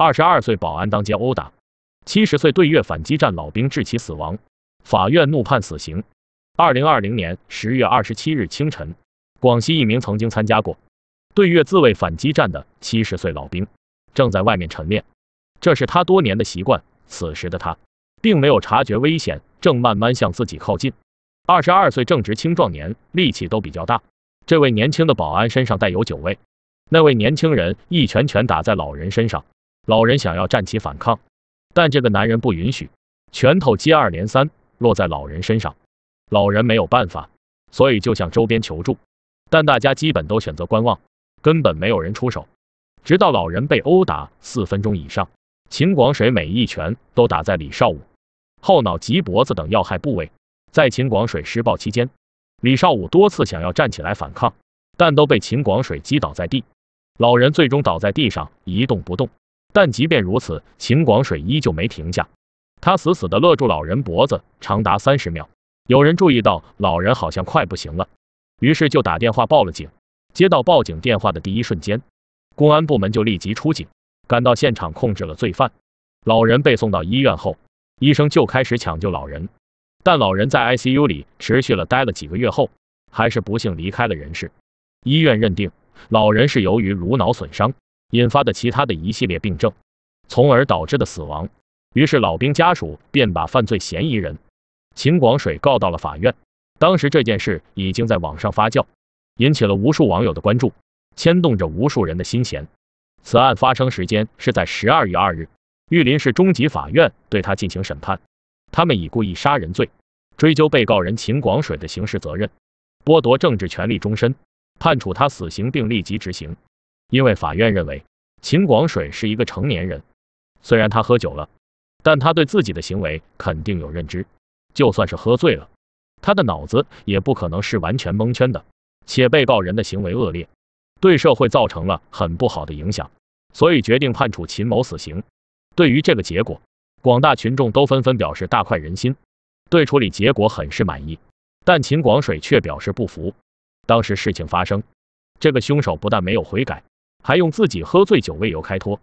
二十二岁保安当街殴打，七十岁对越反击战老兵致其死亡，法院怒判死刑。二零二零年十月二十七日清晨，广西一名曾经参加过对越自卫反击战的七十岁老兵正在外面晨练，这是他多年的习惯。此时的他并没有察觉危险，正慢慢向自己靠近。二十二岁正值青壮年，力气都比较大。这位年轻的保安身上带有酒味，那位年轻人一拳拳打在老人身上。老人想要站起反抗，但这个男人不允许，拳头接二连三落在老人身上。老人没有办法，所以就向周边求助，但大家基本都选择观望，根本没有人出手。直到老人被殴打四分钟以上，秦广水每一拳都打在李少武后脑及脖子等要害部位。在秦广水施暴期间，李少武多次想要站起来反抗，但都被秦广水击倒在地。老人最终倒在地上一动不动。但即便如此，秦广水依旧没停下，他死死地勒住老人脖子，长达三十秒。有人注意到老人好像快不行了，于是就打电话报了警。接到报警电话的第一瞬间，公安部门就立即出警，赶到现场控制了罪犯。老人被送到医院后，医生就开始抢救老人。但老人在 ICU 里持续了待了几个月后，还是不幸离开了人世。医院认定老人是由于颅脑损伤。引发的其他的一系列病症，从而导致的死亡。于是，老兵家属便把犯罪嫌疑人秦广水告到了法院。当时，这件事已经在网上发酵，引起了无数网友的关注，牵动着无数人的心弦。此案发生时间是在十二月二日，玉林市中级法院对他进行审判。他们以故意杀人罪追究被告人秦广水的刑事责任，剥夺政治权利终身，判处他死刑并立即执行。因为法院认为秦广水是一个成年人，虽然他喝酒了，但他对自己的行为肯定有认知，就算是喝醉了，他的脑子也不可能是完全蒙圈的。且被告人的行为恶劣，对社会造成了很不好的影响，所以决定判处秦某死刑。对于这个结果，广大群众都纷纷表示大快人心，对处理结果很是满意。但秦广水却表示不服，当时事情发生，这个凶手不但没有悔改。还用自己喝醉酒为由开脱。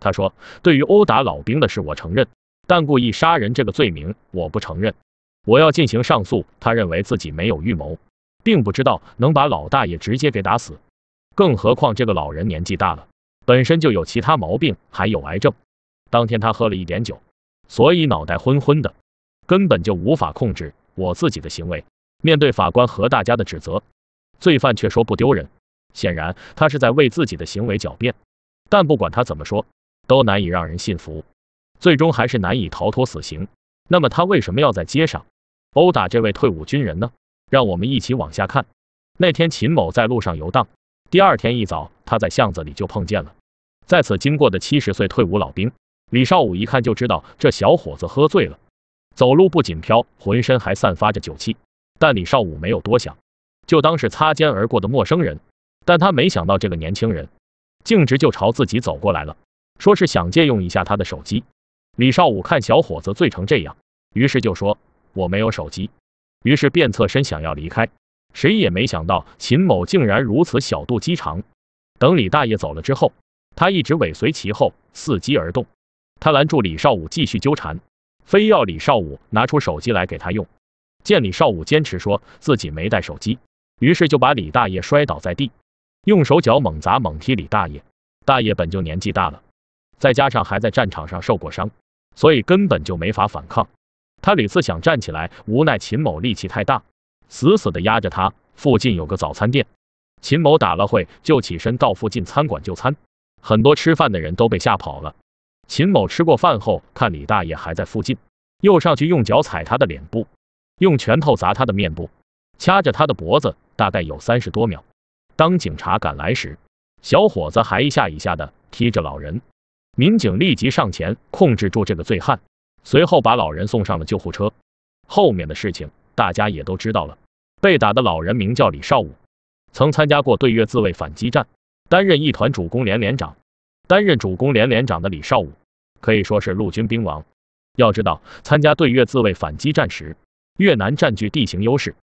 他说：“对于殴打老兵的事，我承认，但故意杀人这个罪名我不承认，我要进行上诉。”他认为自己没有预谋，并不知道能把老大爷直接给打死，更何况这个老人年纪大了，本身就有其他毛病，还有癌症。当天他喝了一点酒，所以脑袋昏昏的，根本就无法控制我自己的行为。面对法官和大家的指责，罪犯却说不丢人。显然，他是在为自己的行为狡辩，但不管他怎么说，都难以让人信服，最终还是难以逃脱死刑。那么，他为什么要在街上殴打这位退伍军人呢？让我们一起往下看。那天，秦某在路上游荡，第二天一早，他在巷子里就碰见了在此经过的七十岁退伍老兵李少武。一看就知道这小伙子喝醉了，走路不仅飘，浑身还散发着酒气。但李少武没有多想，就当是擦肩而过的陌生人。但他没想到，这个年轻人径直就朝自己走过来了，说是想借用一下他的手机。李少武看小伙子醉成这样，于是就说：“我没有手机。”于是便侧身想要离开。谁也没想到，秦某竟然如此小肚鸡肠。等李大爷走了之后，他一直尾随其后，伺机而动。他拦住李少武继续纠缠，非要李少武拿出手机来给他用。见李少武坚持说自己没带手机，于是就把李大爷摔倒在地。用手脚猛砸猛踢李大爷，大爷本就年纪大了，再加上还在战场上受过伤，所以根本就没法反抗。他屡次想站起来，无奈秦某力气太大，死死的压着他。附近有个早餐店，秦某打了会就起身到附近餐馆就餐，很多吃饭的人都被吓跑了。秦某吃过饭后，看李大爷还在附近，又上去用脚踩他的脸部，用拳头砸他的面部，掐着他的脖子，大概有三十多秒。当警察赶来时，小伙子还一下一下的踢着老人。民警立即上前控制住这个醉汉，随后把老人送上了救护车。后面的事情大家也都知道了。被打的老人名叫李少武，曾参加过对越自卫反击战，担任一团主攻连连长。担任主攻连连长的李少武可以说是陆军兵王。要知道，参加对越自卫反击战时，越南占据地形优势，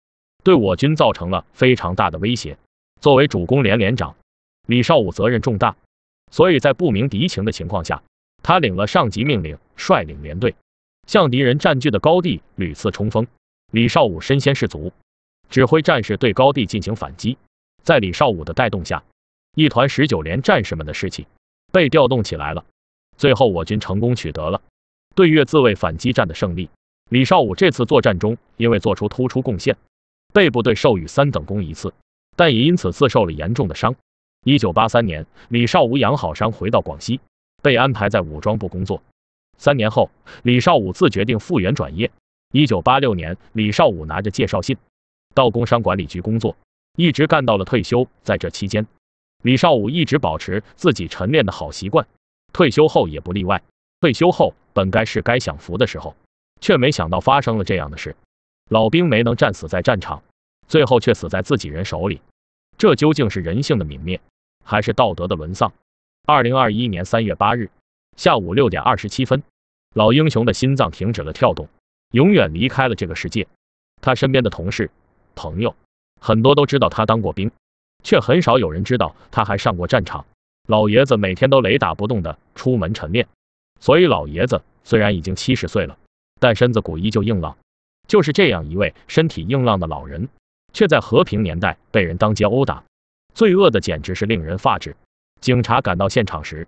对我军造成了非常大的威胁。作为主攻连连长，李少武责任重大，所以在不明敌情的情况下，他领了上级命令，率领连队向敌人占据的高地屡次冲锋。李少武身先士卒，指挥战士对高地进行反击。在李少武的带动下，一团十九连战士们的士气被调动起来了。最后，我军成功取得了对越自卫反击战的胜利。李少武这次作战中，因为做出突出贡献，被部队授予三等功一次。但也因此自受了严重的伤。一九八三年，李少武养好伤，回到广西，被安排在武装部工作。三年后，李少武自决定复员转业。一九八六年，李少武拿着介绍信到工商管理局工作，一直干到了退休。在这期间，李少武一直保持自己晨练的好习惯。退休后也不例外。退休后本该是该享福的时候，却没想到发生了这样的事：老兵没能战死在战场。最后却死在自己人手里，这究竟是人性的泯灭，还是道德的沦丧？二零二一年三月八日下午六点二十七分，老英雄的心脏停止了跳动，永远离开了这个世界。他身边的同事、朋友很多都知道他当过兵，却很少有人知道他还上过战场。老爷子每天都雷打不动的出门晨练，所以老爷子虽然已经七十岁了，但身子骨依旧硬朗。就是这样一位身体硬朗的老人。却在和平年代被人当街殴打，罪恶的简直是令人发指。警察赶到现场时，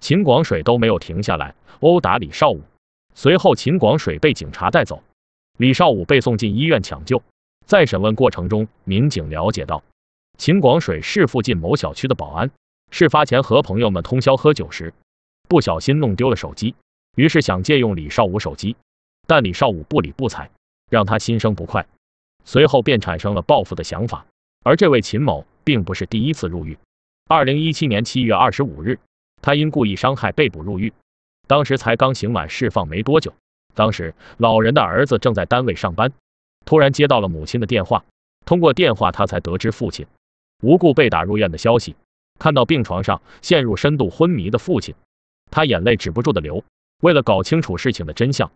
秦广水都没有停下来殴打李少武。随后，秦广水被警察带走，李少武被送进医院抢救。在审问过程中，民警了解到，秦广水是附近某小区的保安，事发前和朋友们通宵喝酒时，不小心弄丢了手机，于是想借用李少武手机，但李少武不理不睬，让他心生不快。随后便产生了报复的想法，而这位秦某并不是第一次入狱。二零一七年七月二十五日，他因故意伤害被捕入狱，当时才刚刑满释放没多久。当时老人的儿子正在单位上班，突然接到了母亲的电话。通过电话，他才得知父亲无故被打入院的消息。看到病床上陷入深度昏迷的父亲，他眼泪止不住的流。为了搞清楚事情的真相，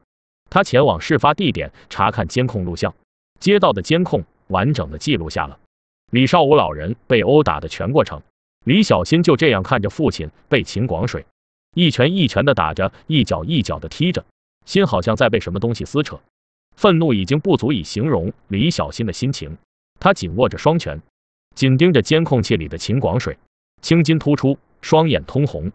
他前往事发地点查看监控录像。街道的监控完整的记录下了李少武老人被殴打的全过程。李小新就这样看着父亲被秦广水一拳一拳的打着，一脚一脚的踢着，心好像在被什么东西撕扯。愤怒已经不足以形容李小新的心情，他紧握着双拳，紧盯着监控器里的秦广水，青筋突出，双眼通红。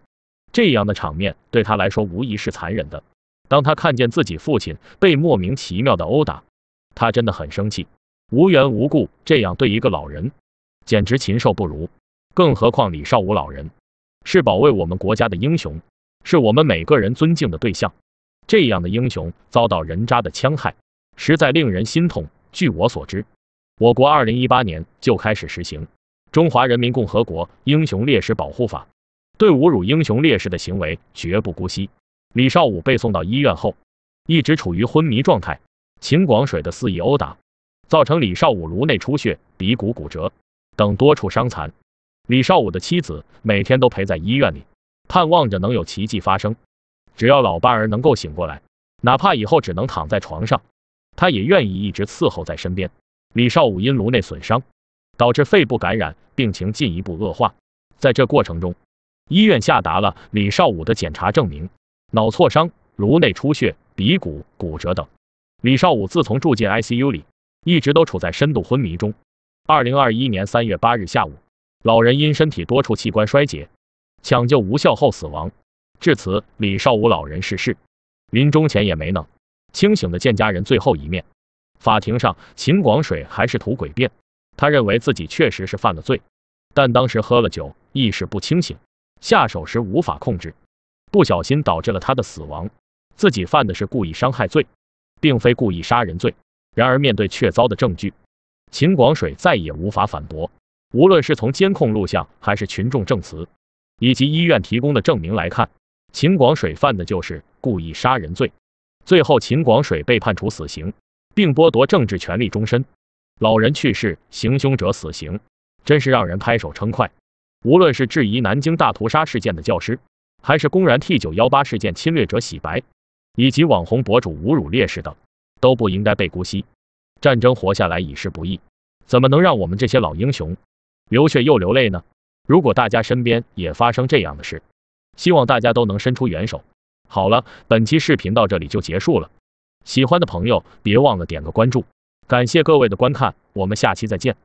这样的场面对他来说无疑是残忍的。当他看见自己父亲被莫名其妙的殴打，他真的很生气，无缘无故这样对一个老人，简直禽兽不如。更何况李少武老人是保卫我们国家的英雄，是我们每个人尊敬的对象。这样的英雄遭到人渣的戕害，实在令人心痛。据我所知，我国二零一八年就开始实行《中华人民共和国英雄烈士保护法》，对侮辱英雄烈士的行为绝不姑息。李少武被送到医院后，一直处于昏迷状态。秦广水的肆意殴打，造成李少武颅内出血、鼻骨骨折等多处伤残。李少武的妻子每天都陪在医院里，盼望着能有奇迹发生。只要老伴儿能够醒过来，哪怕以后只能躺在床上，他也愿意一直伺候在身边。李少武因颅内损伤导致肺部感染，病情进一步恶化。在这过程中，医院下达了李少武的检查证明：脑挫伤、颅内出血、鼻骨骨折等。李少武自从住进 ICU 里，一直都处在深度昏迷中。二零二一年三月八日下午，老人因身体多处器官衰竭，抢救无效后死亡。至此，李少武老人逝世，临终前也没能清醒的见家人最后一面。法庭上，秦广水还是图诡辩，他认为自己确实是犯了罪，但当时喝了酒，意识不清醒，下手时无法控制，不小心导致了他的死亡，自己犯的是故意伤害罪。并非故意杀人罪。然而，面对确凿的证据，秦广水再也无法反驳。无论是从监控录像，还是群众证词，以及医院提供的证明来看，秦广水犯的就是故意杀人罪。最后，秦广水被判处死刑，并剥夺政治权利终身。老人去世，行凶者死刑，真是让人拍手称快。无论是质疑南京大屠杀事件的教师，还是公然替九幺八事件侵略者洗白。以及网红博主侮辱烈士等，都不应该被姑息。战争活下来已是不易，怎么能让我们这些老英雄流血又流泪呢？如果大家身边也发生这样的事，希望大家都能伸出援手。好了，本期视频到这里就结束了。喜欢的朋友别忘了点个关注，感谢各位的观看，我们下期再见。